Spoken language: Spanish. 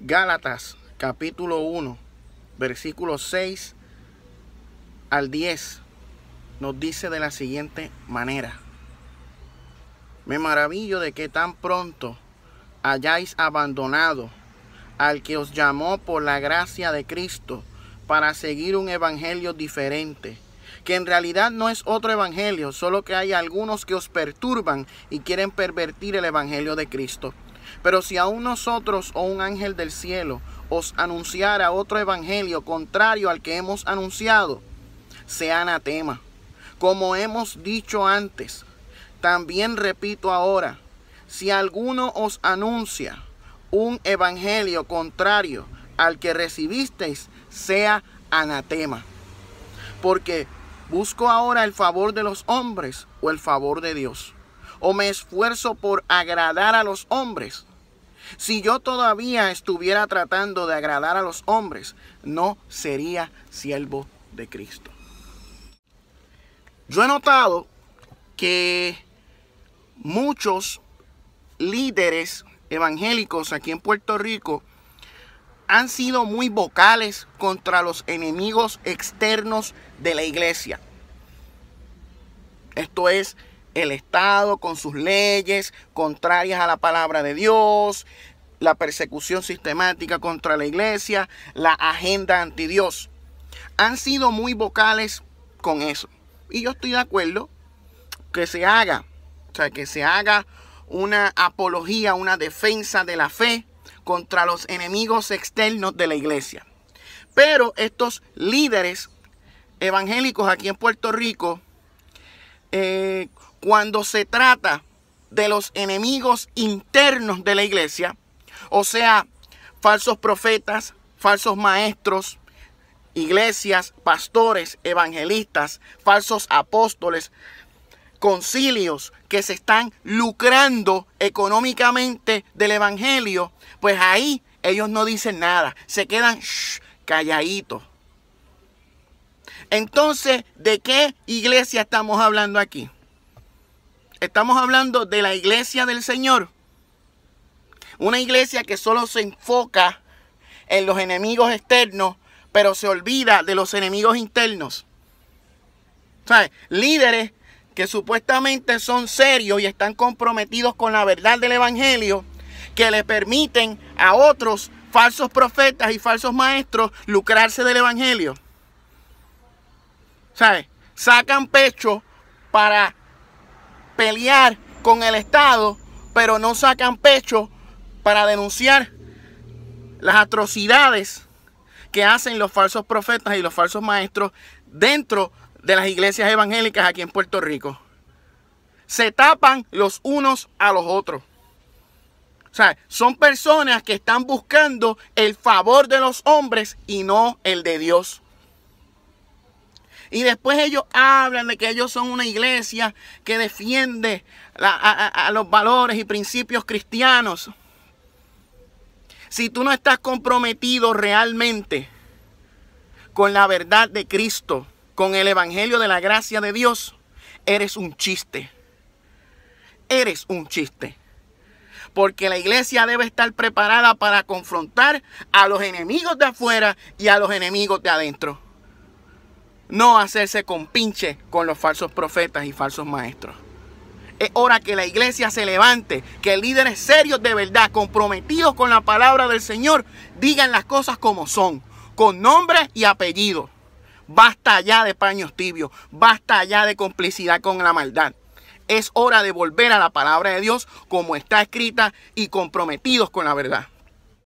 Gálatas capítulo 1, versículo 6 al 10, nos dice de la siguiente manera. Me maravillo de que tan pronto hayáis abandonado al que os llamó por la gracia de Cristo para seguir un evangelio diferente, que en realidad no es otro evangelio, solo que hay algunos que os perturban y quieren pervertir el evangelio de Cristo. Pero si aún nosotros o oh un ángel del cielo os anunciara otro evangelio contrario al que hemos anunciado, sea anatema. Como hemos dicho antes, también repito ahora, si alguno os anuncia un evangelio contrario al que recibisteis, sea anatema. Porque busco ahora el favor de los hombres o el favor de Dios. O me esfuerzo por agradar a los hombres. Si yo todavía estuviera tratando de agradar a los hombres, no sería siervo de Cristo. Yo he notado que muchos líderes evangélicos aquí en Puerto Rico han sido muy vocales contra los enemigos externos de la iglesia. Esto es el Estado con sus leyes contrarias a la palabra de Dios, la persecución sistemática contra la iglesia, la agenda anti Dios. Han sido muy vocales con eso. Y yo estoy de acuerdo que se haga, o sea, que se haga una apología, una defensa de la fe contra los enemigos externos de la iglesia. Pero estos líderes evangélicos aquí en Puerto Rico eh, cuando se trata de los enemigos internos de la iglesia, o sea, falsos profetas, falsos maestros, iglesias, pastores, evangelistas, falsos apóstoles, concilios que se están lucrando económicamente del evangelio, pues ahí ellos no dicen nada, se quedan calladitos. Entonces, ¿de qué iglesia estamos hablando aquí? Estamos hablando de la iglesia del Señor. Una iglesia que solo se enfoca en los enemigos externos, pero se olvida de los enemigos internos. ¿Sabes? Líderes que supuestamente son serios y están comprometidos con la verdad del Evangelio, que le permiten a otros falsos profetas y falsos maestros lucrarse del Evangelio. ¿Sabes? Sacan pecho para pelear con el Estado, pero no sacan pecho para denunciar las atrocidades que hacen los falsos profetas y los falsos maestros dentro de las iglesias evangélicas aquí en Puerto Rico. Se tapan los unos a los otros. O sea, son personas que están buscando el favor de los hombres y no el de Dios. Y después ellos hablan de que ellos son una iglesia que defiende a los valores y principios cristianos. Si tú no estás comprometido realmente con la verdad de Cristo, con el Evangelio de la gracia de Dios, eres un chiste. Eres un chiste. Porque la iglesia debe estar preparada para confrontar a los enemigos de afuera y a los enemigos de adentro no hacerse compinche con los falsos profetas y falsos maestros. Es hora que la iglesia se levante, que líderes serios de verdad, comprometidos con la palabra del Señor, digan las cosas como son, con nombre y apellido. Basta ya de paños tibios, basta ya de complicidad con la maldad. Es hora de volver a la palabra de Dios como está escrita y comprometidos con la verdad.